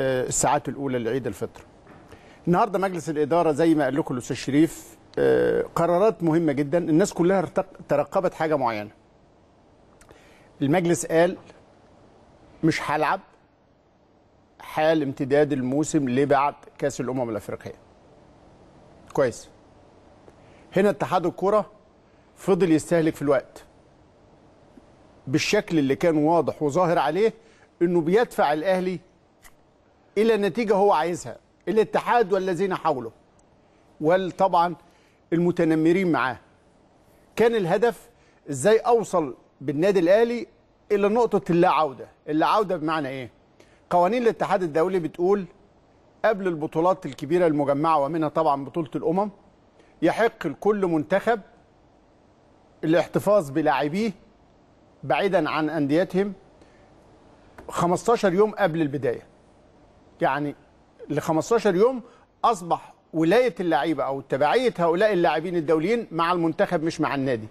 آه، الساعات الاولى لعيد الفطر. النهارده مجلس الاداره زي ما قال لكم الاستاذ شريف آه، قرارات مهمه جدا الناس كلها ترقبت حاجه معينه. المجلس قال مش هلعب حال امتداد الموسم لبعد كاس الامم الافريقيه. كويس. هنا اتحاد الكره فضل يستهلك في الوقت. بالشكل اللي كان واضح وظاهر عليه انه بيدفع الاهلي الى نتيجه هو عايزها الاتحاد والذين حوله وطبعا المتنمرين معاه كان الهدف ازاي اوصل بالنادي الاهلي الى نقطه اللا عوده اللا عوده بمعنى ايه قوانين الاتحاد الدولي بتقول قبل البطولات الكبيره المجمعه ومنها طبعا بطوله الامم يحق لكل منتخب الاحتفاظ بلاعبيه بعيدا عن انديتهم 15 يوم قبل البدايه يعني ل 15 يوم اصبح ولايه اللعيبه او تبعيه هؤلاء اللاعبين الدوليين مع المنتخب مش مع النادي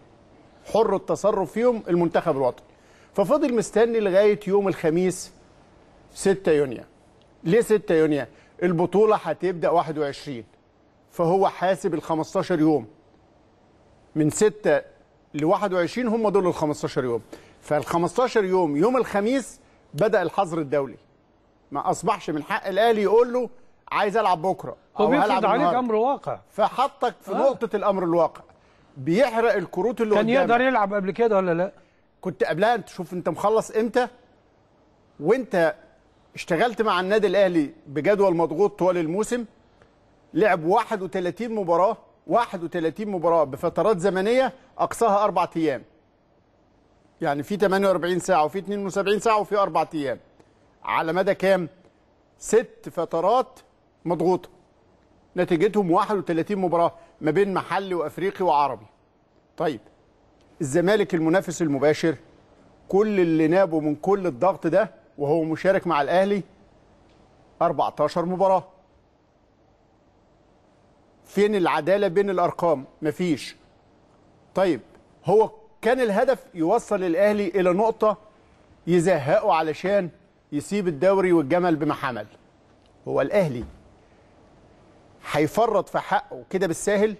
حر التصرف فيهم المنتخب الوطني ففضل مستني لغايه يوم الخميس 6 يونيو ليه 6 يونيو البطوله هتبدا 21 فهو حاسب ال 15 يوم من 6 ل 21 هم دول ال 15 يوم فال 15 يوم يوم الخميس بدا الحظر الدولي ما اصبحش من حق الاهلي يقول له عايز العب بكره هو بيفرض عليك امر واقع فحطك في آه. نقطه الامر الواقع بيحرق الكروت اللي كان يقدر يلعب قبل كده ولا لا كنت قبلها انت شوف انت مخلص امتى وانت اشتغلت مع النادي الاهلي بجدول مضغوط طوال الموسم لعب 31 مباراه 31 مباراه بفترات زمنيه اقصاها اربع ايام يعني في 48 ساعه وفي 72 ساعه وفي اربع ايام على مدى كام؟ ست فترات مضغوطه نتيجتهم 31 مباراه ما بين محلي وافريقي وعربي طيب الزمالك المنافس المباشر كل اللي نابه من كل الضغط ده وهو مشارك مع الاهلي 14 مباراه فين العداله بين الارقام مفيش طيب هو كان الهدف يوصل الاهلي الى نقطه يزهقه علشان يسيب الدوري والجمل بما حمل هو الاهلي هيفرط في حقه كده بالساهل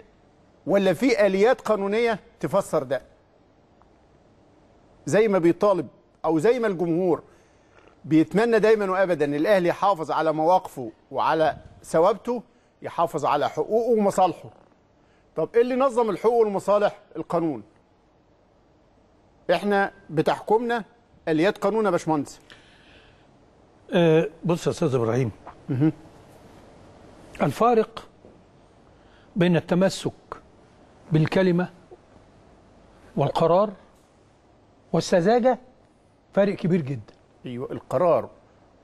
ولا في اليات قانونيه تفسر ده زي ما بيطالب او زي ما الجمهور بيتمنى دايما وابدا ان الاهلي يحافظ على مواقفه وعلى ثوابته يحافظ على حقوقه ومصالحه طب ايه اللي نظم الحقوق والمصالح القانون احنا بتحكمنا اليات قانون يا باشمهندس آه، بص يا استاذ ابراهيم الفارق بين التمسك بالكلمه والقرار والسذاجه فارق كبير جدا ايوه القرار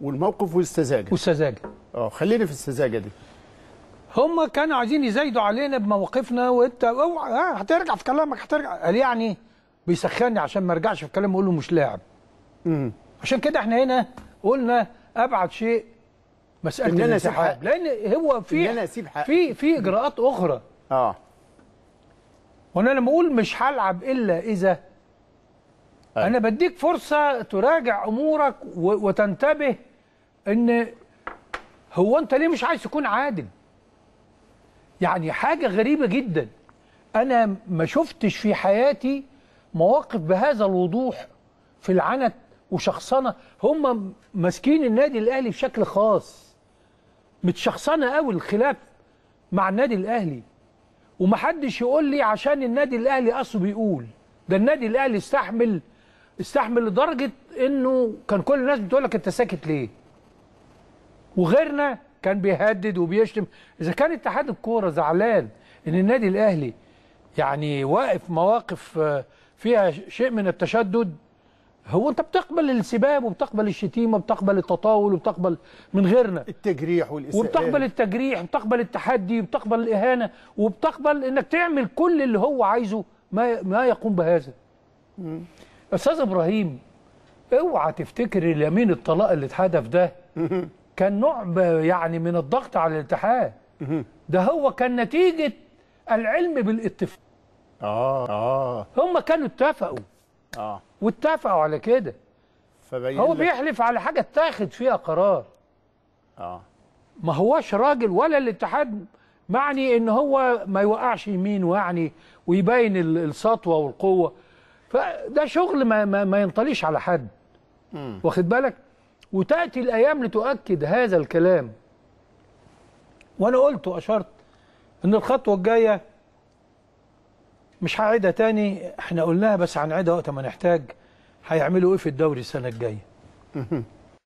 والموقف والسذاجه والسذاجه اه خلينا في السذاجه دي هم كانوا عايزين يزايدوا علينا بمواقفنا وانت اوعى آه، هترجع في كلامك هترجع قال يعني بيسخني عشان ما ارجعش في كلامي اقول له مش لاعب امم عشان كده احنا هنا قلنا ابعد شيء مساله ان انا اسيب حق لان هو في إن أنا أسيب في في اجراءات اخرى اه وانا لما اقول مش هلعب الا اذا أي. انا بديك فرصه تراجع امورك وتنتبه ان هو انت ليه مش عايز تكون عادل يعني حاجه غريبه جدا انا ما شفتش في حياتي مواقف بهذا الوضوح في العنت وشخصنه هم ماسكين النادي الاهلي بشكل خاص متشخصنه قوي الخلاف مع النادي الاهلي ومحدش يقول لي عشان النادي الاهلي اصله بيقول ده النادي الاهلي استحمل استحمل لدرجه انه كان كل الناس بتقول لك انت ساكت ليه وغيرنا كان بيهدد وبيشتم اذا كان اتحاد الكوره زعلان ان النادي الاهلي يعني واقف مواقف آه، فيها شيء من التشدد هو انت بتقبل السباب وبتقبل الشتيمه وبتقبل التطاول وبتقبل من غيرنا التجريح والاساءه وبتقبل التجريح وبتقبل التحدي وبتقبل الاهانه وبتقبل انك تعمل كل اللي هو عايزه ما ما يقوم بهذا مم. استاذ ابراهيم اوعى تفتكر اليمين الطلاق اللي اتحدف ده مم. كان نوع يعني من الضغط على الاتحاد ده هو كان نتيجه العلم بالاتفاق اه اه هم كانوا اتفقوا اه واتفقوا على كده فبين هو بيحلف على حاجه اتاخد فيها قرار اه ما هواش راجل ولا الاتحاد معني ان هو ما يوقعش يمين ويعني ويبين السطوه والقوه فده شغل ما, ما, ما ينطليش على حد مم. واخد بالك وتاتي الايام لتؤكد هذا الكلام وانا قلت واشرت ان الخطوه الجايه مش هعيدة تاني احنا قلناها بس هنعيدها وقت ما نحتاج هيعملوا ايه في الدوري السنه الجايه